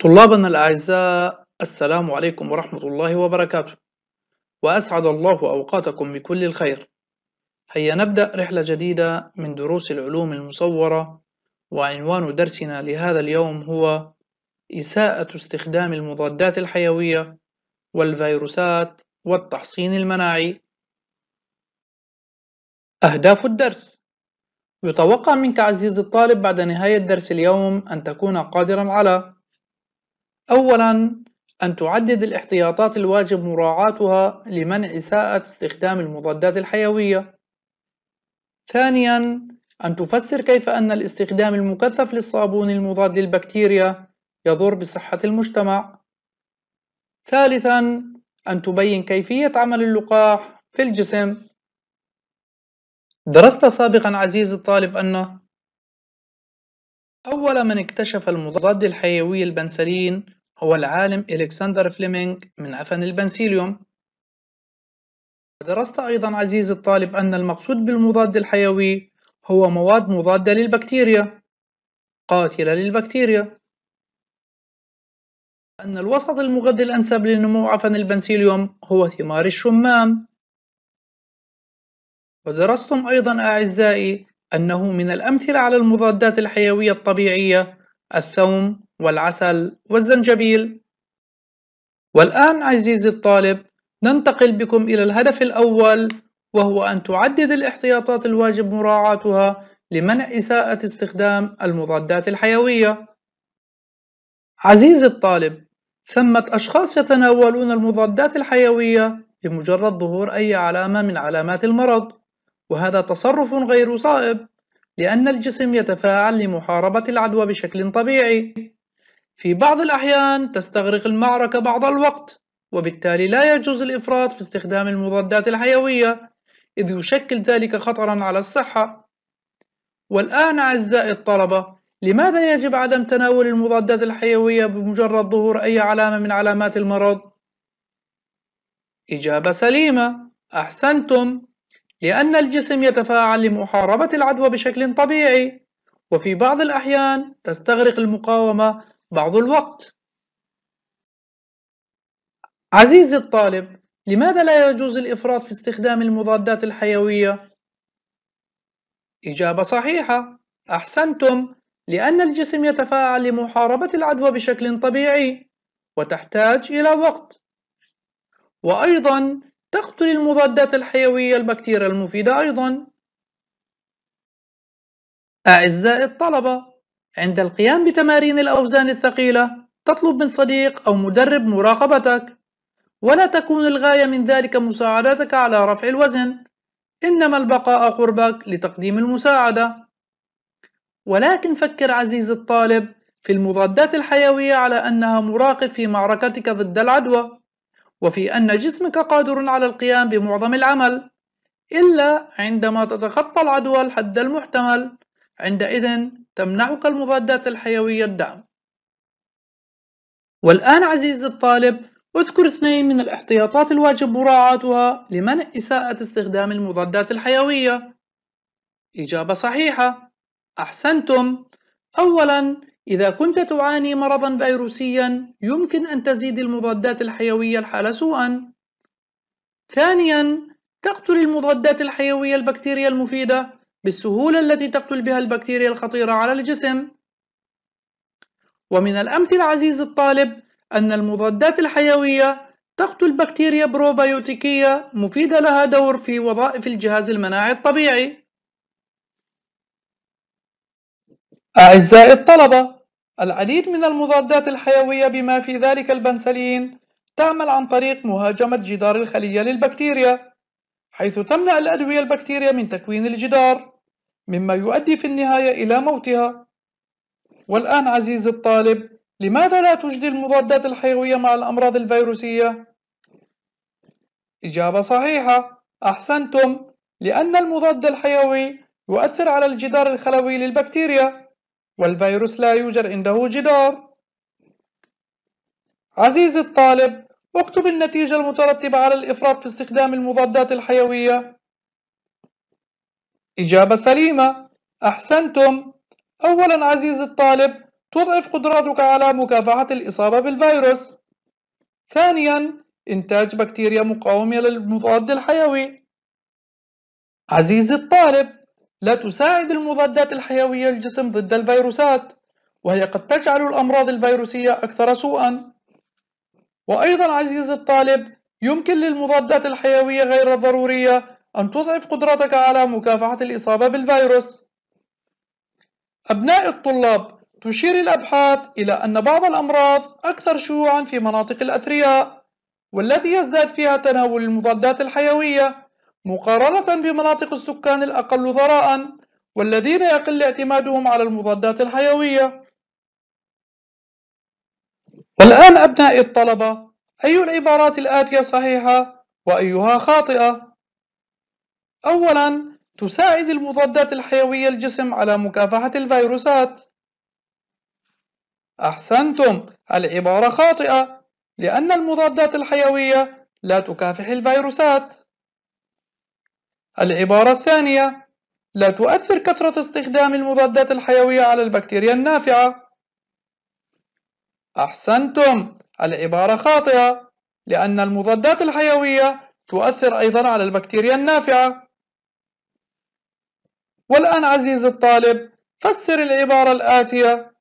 طلابنا الأعزاء السلام عليكم ورحمة الله وبركاته وأسعد الله أوقاتكم بكل الخير هيا نبدأ رحلة جديدة من دروس العلوم المصورة وعنوان درسنا لهذا اليوم هو إساءة استخدام المضادات الحيوية والفيروسات والتحصين المناعي أهداف الدرس يتوقع من تعزيز الطالب بعد نهاية درس اليوم أن تكون قادرا على أولاً أن تعدد الاحتياطات الواجب مراعاتها لمنع إساءة استخدام المضادات الحيوية. ثانياً، أن تفسر كيف أن الاستخدام المكثف للصابون المضاد للبكتيريا يضر بصحة المجتمع. ثالثاً، أن تبين كيفية عمل اللقاح في الجسم. درست سابقاً عزيزي الطالب أن أول من اكتشف المضاد الحيوي البنسلين هو العالم إلكسندر فليمنغ من عفن البنسيليوم ودرست أيضًا عزيزي الطالب أن المقصود بالمضاد الحيوي هو مواد مضادة للبكتيريا قاتلة للبكتيريا أن الوسط المغذي الأنسب لنمو عفن البنسيليوم هو ثمار الشمام ودرستم أيضا أعزائي أنه من الأمثلة على المضادات الحيوية الطبيعية الثوم والعسل والزنجبيل والآن عزيزي الطالب ننتقل بكم إلى الهدف الأول وهو أن تعدد الاحتياطات الواجب مراعاتها لمنع إساءة استخدام المضادات الحيوية عزيزي الطالب ثمة أشخاص يتناولون المضادات الحيوية لمجرد ظهور أي علامة من علامات المرض وهذا تصرف غير صائب لأن الجسم يتفاعل لمحاربة العدوى بشكل طبيعي في بعض الأحيان تستغرق المعركة بعض الوقت وبالتالي لا يجوز الإفراط في استخدام المضادات الحيوية إذ يشكل ذلك خطرا على الصحة والآن أعزائي الطلبة لماذا يجب عدم تناول المضادات الحيوية بمجرد ظهور أي علامة من علامات المرض؟ إجابة سليمة أحسنتم لأن الجسم يتفاعل لمحاربة العدوى بشكل طبيعي وفي بعض الأحيان تستغرق المقاومة بعض الوقت عزيزي الطالب لماذا لا يجوز الإفراط في استخدام المضادات الحيوية؟ إجابة صحيحة أحسنتم لأن الجسم يتفاعل لمحاربة العدوى بشكل طبيعي وتحتاج إلى وقت وأيضا تقتل المضادات الحيوية البكتيريا المفيدة أيضا أعزائي الطلبة عند القيام بتمارين الأوزان الثقيلة تطلب من صديق أو مدرب مراقبتك ولا تكون الغاية من ذلك مساعدتك على رفع الوزن إنما البقاء قربك لتقديم المساعدة ولكن فكر عزيزي الطالب في المضادات الحيوية على أنها مراقب في معركتك ضد العدوى وفي أن جسمك قادر على القيام بمعظم العمل إلا عندما تتخطى العدوى الحد المحتمل عندئذ تمنحك المضادات الحيوية الدعم والآن عزيزي الطالب اذكر اثنين من الاحتياطات الواجب مراعاتها لمنع إساءة استخدام المضادات الحيوية إجابة صحيحة أحسنتم أولاً إذا كنت تعاني مرضاً فيروسياً يمكن أن تزيد المضادات الحيوية الحالة سوءاً ثانياً تقتل المضادات الحيوية البكتيريا المفيدة بالسهولة التي تقتل بها البكتيريا الخطيرة على الجسم ومن الأمثلة عزيز الطالب أن المضادات الحيوية تقتل بكتيريا بروبيوتيكية مفيدة لها دور في وظائف الجهاز المناعي الطبيعي أعزائي الطلبة العديد من المضادات الحيوية بما في ذلك البنسلين تعمل عن طريق مهاجمة جدار الخلية للبكتيريا حيث تمنع الأدوية البكتيريا من تكوين الجدار مما يؤدي في النهاية إلى موتها والآن عزيزي الطالب لماذا لا تجدي المضادات الحيوية مع الأمراض الفيروسية؟ إجابة صحيحة أحسنتم لأن المضاد الحيوي يؤثر على الجدار الخلوي للبكتيريا والفيروس لا يوجد عنده جدار عزيزي الطالب اكتب النتيجة المترتبة على الإفراط في استخدام المضادات الحيوية إجابة سليمة أحسنتم أولا عزيزي الطالب تضعف قدراتك على مكافحة الإصابة بالفيروس ثانيا إنتاج بكتيريا مقاومة للمضاد الحيوي عزيزي الطالب لا تساعد المضادات الحيوية الجسم ضد الفيروسات وهي قد تجعل الأمراض الفيروسية أكثر سوءا وأيضا عزيزي الطالب يمكن للمضادات الحيوية غير الضرورية أن تضعف قدرتك على مكافحة الإصابة بالفيروس. أبناء الطلاب تشير الأبحاث إلى أن بعض الأمراض أكثر شيوعًا في مناطق الأثرياء، والتي يزداد فيها تناول المضادات الحيوية مقارنة بمناطق السكان الأقل ثراءً، والذين يقل اعتمادهم على المضادات الحيوية. والآن أبناء الطلبة، أي العبارات الآتية صحيحة وأيها خاطئة؟ أولاً، تساعد المضادات الحيوية الجسم على مكافحة الفيروسات. أحسنتم، العبارة خاطئة، لأن المضادات الحيوية لا تكافح الفيروسات. العبارة الثانية: لا تؤثر كثرة استخدام المضادات الحيوية على البكتيريا النافعة. أحسنتم، العبارة خاطئة، لأن المضادات الحيوية تؤثر أيضًا على البكتيريا النافعة. والآن عزيزي الطالب فسر العبارة الآتية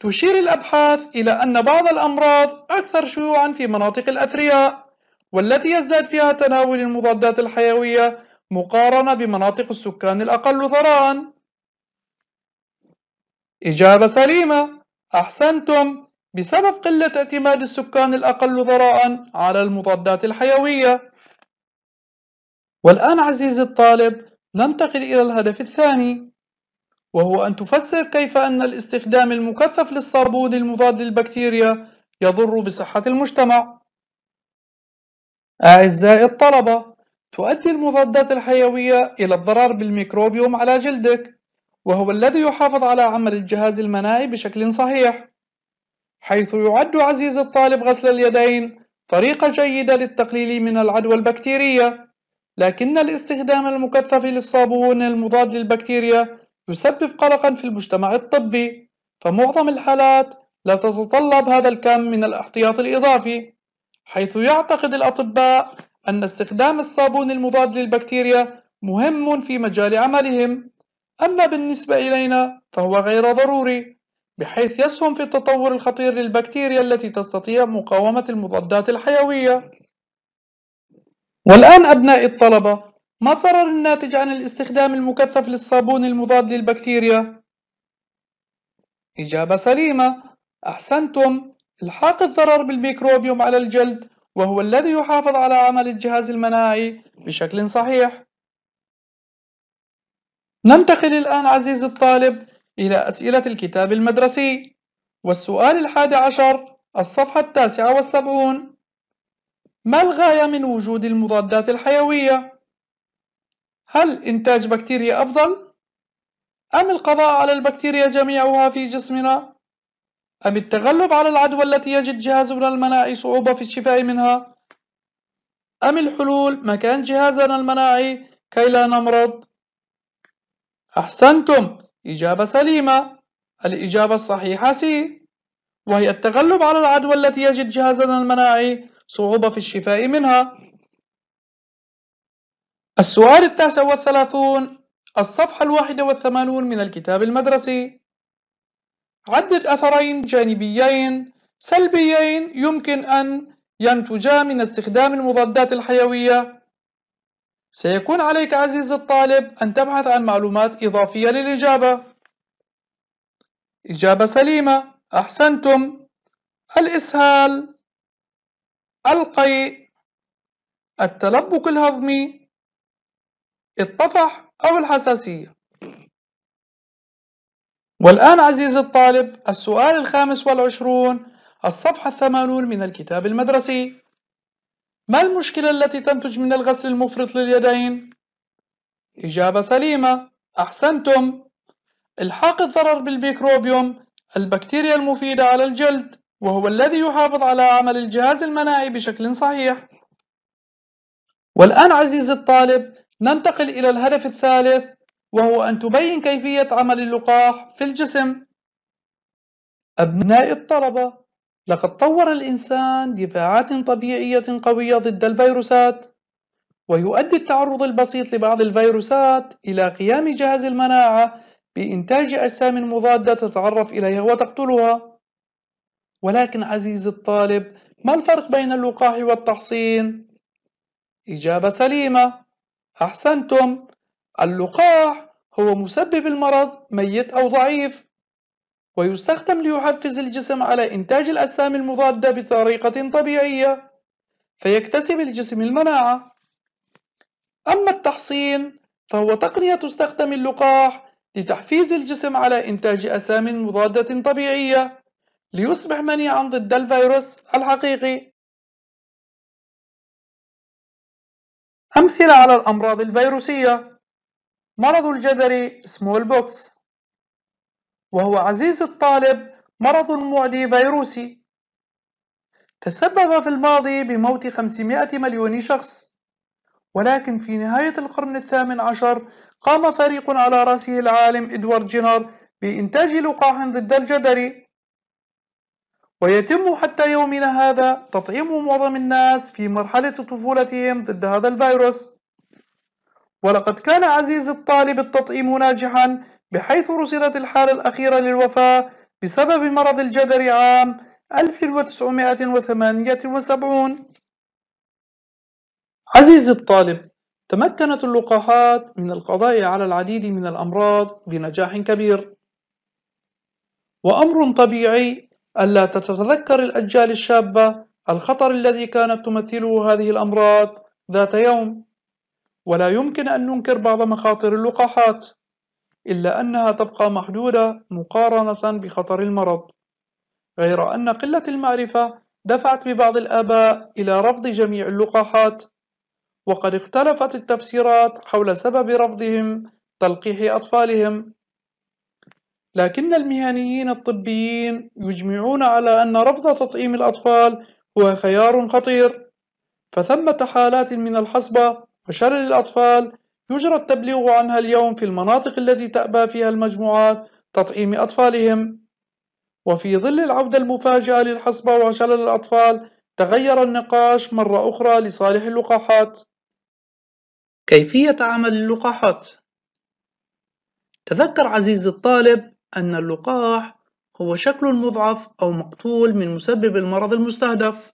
تشير الأبحاث إلى أن بعض الأمراض أكثر شيوعا في مناطق الأثرياء والتي يزداد فيها تناول المضادات الحيوية مقارنة بمناطق السكان الأقل ثراء إجابة سليمة أحسنتم بسبب قلة اعتماد السكان الأقل ثراء على المضادات الحيوية والآن عزيزي الطالب ننتقل إلى الهدف الثاني وهو أن تفسر كيف أن الاستخدام المكثف للصابون المضاد للبكتيريا يضر بصحة المجتمع أعزائي الطلبة تؤدي المضادات الحيوية إلى الضرر بالميكروبيوم على جلدك وهو الذي يحافظ على عمل الجهاز المناعي بشكل صحيح حيث يعد عزيز الطالب غسل اليدين طريقة جيدة للتقليل من العدوى البكتيرية لكن الاستخدام المكثف للصابون المضاد للبكتيريا يسبب قلقا في المجتمع الطبي فمعظم الحالات لا تتطلب هذا الكم من الاحتياط الإضافي حيث يعتقد الأطباء أن استخدام الصابون المضاد للبكتيريا مهم في مجال عملهم أما بالنسبة إلينا فهو غير ضروري بحيث يسهم في التطور الخطير للبكتيريا التي تستطيع مقاومة المضادات الحيوية والآن أبناء الطلبة ما الضرر الناتج عن الاستخدام المكثف للصابون المضاد للبكتيريا؟ إجابة سليمة أحسنتم الحاق الضرر بالميكروبيوم على الجلد وهو الذي يحافظ على عمل الجهاز المناعي بشكل صحيح ننتقل الآن عزيزي الطالب إلى أسئلة الكتاب المدرسي والسؤال الحادي عشر الصفحة التاسعة والسبعون ما الغاية من وجود المضادات الحيوية؟ هل إنتاج بكتيريا أفضل؟ أم القضاء على البكتيريا جميعها في جسمنا؟ أم التغلب على العدوى التي يجد جهازنا المناعي صعوبة في الشفاء منها؟ أم الحلول مكان جهازنا المناعي كي لا نمرض؟ أحسنتم إجابة سليمة الإجابة الصحيحة سي وهي التغلب على العدوى التي يجد جهازنا المناعي صعوبة في الشفاء منها السؤال التاسع والثلاثون الصفحة الواحدة والثمانون من الكتاب المدرسي عدد أثرين جانبيين سلبيين يمكن أن ينتجا من استخدام المضادات الحيوية سيكون عليك عزيزي الطالب أن تبحث عن معلومات إضافية للإجابة إجابة سليمة أحسنتم الإسهال القي التلبك الهضمي الطفح أو الحساسية والآن عزيزي الطالب السؤال الخامس والعشرون الصفحة الثمانون من الكتاب المدرسي ما المشكلة التي تنتج من الغسل المفرط لليدين؟ إجابة سليمة أحسنتم الحاق الضرر بالميكروبيوم البكتيريا المفيدة على الجلد وهو الذي يحافظ على عمل الجهاز المناعي بشكل صحيح والآن عزيزي الطالب ننتقل إلى الهدف الثالث وهو أن تبين كيفية عمل اللقاح في الجسم أبناء الطلبة لقد طور الإنسان دفاعات طبيعية قوية ضد الفيروسات ويؤدي التعرض البسيط لبعض الفيروسات إلى قيام جهاز المناعة بإنتاج أجسام مضادة تتعرف إليها وتقتلها ولكن عزيزي الطالب ما الفرق بين اللقاح والتحصين؟ إجابة سليمة أحسنتم اللقاح هو مسبب المرض ميت أو ضعيف ويستخدم ليحفز الجسم على إنتاج الأجسام المضادة بطريقة طبيعية فيكتسب الجسم المناعة أما التحصين فهو تقنية تستخدم اللقاح لتحفيز الجسم على إنتاج أجسام مضادة طبيعية ليصبح منيعاً ضد الفيروس الحقيقي. أمثلة على الأمراض الفيروسية مرض الجدري سمول بوكس وهو عزيز الطالب مرض معدي فيروسي تسبب في الماضي بموت 500 مليون شخص ولكن في نهاية القرن الثامن عشر قام فريق على رأسه العالم إدوارد جينر بإنتاج لقاح ضد الجدري ويتم حتى يومنا هذا تطعيم معظم الناس في مرحلة طفولتهم ضد هذا الفيروس ولقد كان عزيز الطالب التطعيم ناجحا بحيث رصدت الحالة الأخيرة للوفاة بسبب مرض الجدري عام 1978 عزيز الطالب تمكنت اللقاحات من القضاء على العديد من الأمراض بنجاح كبير وأمر طبيعي ألا تتذكر الأجيال الشابة الخطر الذي كانت تمثله هذه الأمراض ذات يوم، ولا يمكن أن ننكر بعض مخاطر اللقاحات، إلا أنها تبقى محدودة مقارنة بخطر المرض، غير أن قلة المعرفة دفعت ببعض الآباء إلى رفض جميع اللقاحات، وقد اختلفت التفسيرات حول سبب رفضهم تلقيح أطفالهم، لكن المهنيين الطبيين يجمعون على أن رفض تطعيم الأطفال هو خيار خطير فثمة حالات من الحصبة وشلل الأطفال يجرى التبليغ عنها اليوم في المناطق التي تأبى فيها المجموعات تطعيم أطفالهم وفي ظل العودة المفاجئة للحصبة وشلل الأطفال تغير النقاش مرة أخرى لصالح اللقاحات كيفية عمل اللقاحات تذكر عزيز الطالب أن اللقاح هو شكل مضعف أو مقتول من مسبب المرض المستهدف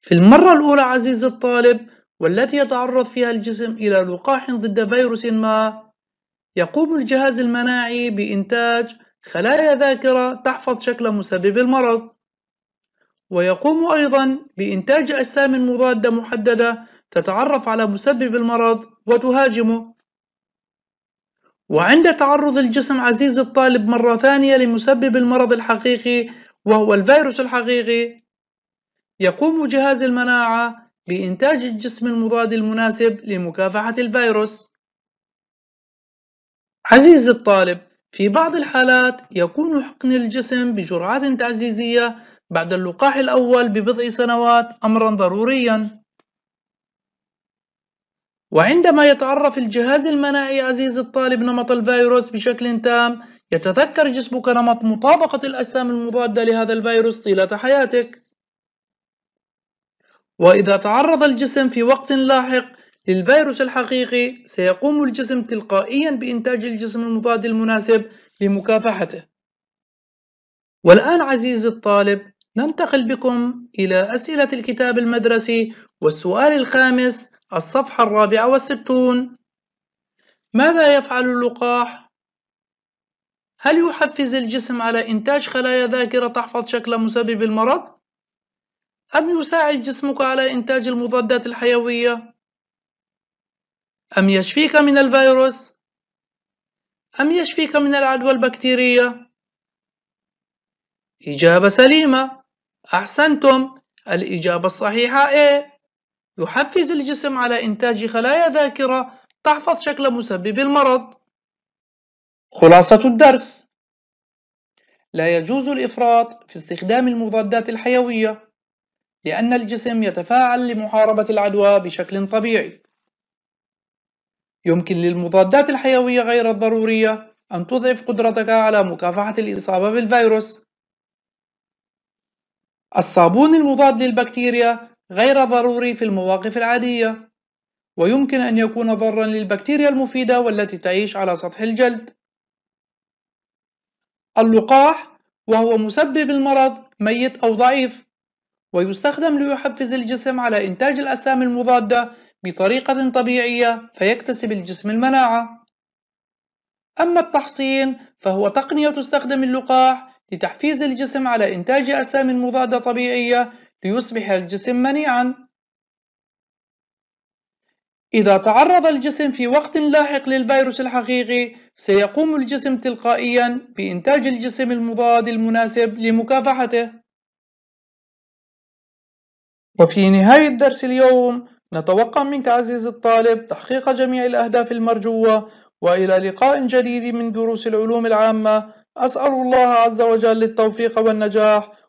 في المرة الأولى عزيزي الطالب والتي يتعرض فيها الجسم إلى لقاح ضد فيروس ما يقوم الجهاز المناعي بإنتاج خلايا ذاكرة تحفظ شكل مسبب المرض ويقوم أيضا بإنتاج أجسام مضادة محددة تتعرف على مسبب المرض وتهاجمه وعند تعرض الجسم عزيز الطالب مرة ثانية لمسبب المرض الحقيقي وهو الفيروس الحقيقي يقوم جهاز المناعة بإنتاج الجسم المضاد المناسب لمكافحة الفيروس عزيز الطالب في بعض الحالات يكون حقن الجسم بجرعات تعزيزية بعد اللقاح الأول ببضع سنوات أمرا ضروريا وعندما يتعرف الجهاز المناعي عزيزي الطالب نمط الفيروس بشكل تام يتذكر جسمك نمط مطابقة الأجسام المضادة لهذا الفيروس طيلة حياتك وإذا تعرض الجسم في وقت لاحق للفيروس الحقيقي سيقوم الجسم تلقائيا بإنتاج الجسم المضاد المناسب لمكافحته والآن عزيزي الطالب ننتقل بكم إلى أسئلة الكتاب المدرسي والسؤال الخامس الصفحة الرابعة والستون ماذا يفعل اللقاح؟ هل يحفز الجسم على إنتاج خلايا ذاكرة تحفظ شكل مسبب المرض؟ أم يساعد جسمك على إنتاج المضادات الحيوية؟ أم يشفيك من الفيروس؟ أم يشفيك من العدوى البكتيرية؟ إجابة سليمة أحسنتم الإجابة الصحيحة إيه؟ يحفز الجسم على إنتاج خلايا ذاكرة تحفظ شكل مسبب المرض خلاصة الدرس لا يجوز الإفراط في استخدام المضادات الحيوية لأن الجسم يتفاعل لمحاربة العدوى بشكل طبيعي يمكن للمضادات الحيوية غير الضرورية أن تضعف قدرتك على مكافحة الإصابة بالفيروس الصابون المضاد للبكتيريا غير ضروري في المواقف العادية ويمكن أن يكون ضرا للبكتيريا المفيدة والتي تعيش على سطح الجلد اللقاح وهو مسبب المرض ميت أو ضعيف ويستخدم ليحفز الجسم على إنتاج الأسام المضادة بطريقة طبيعية فيكتسب الجسم المناعة أما التحصين فهو تقنية تستخدم اللقاح لتحفيز الجسم على إنتاج أسام مضادة طبيعية ليصبح الجسم منيعا إذا تعرض الجسم في وقت لاحق للفيروس الحقيقي سيقوم الجسم تلقائيا بإنتاج الجسم المضاد المناسب لمكافحته وفي نهاية درس اليوم نتوقع منك عزيز الطالب تحقيق جميع الأهداف المرجوة وإلى لقاء جديد من دروس العلوم العامة أسأل الله عز وجل التوفيق والنجاح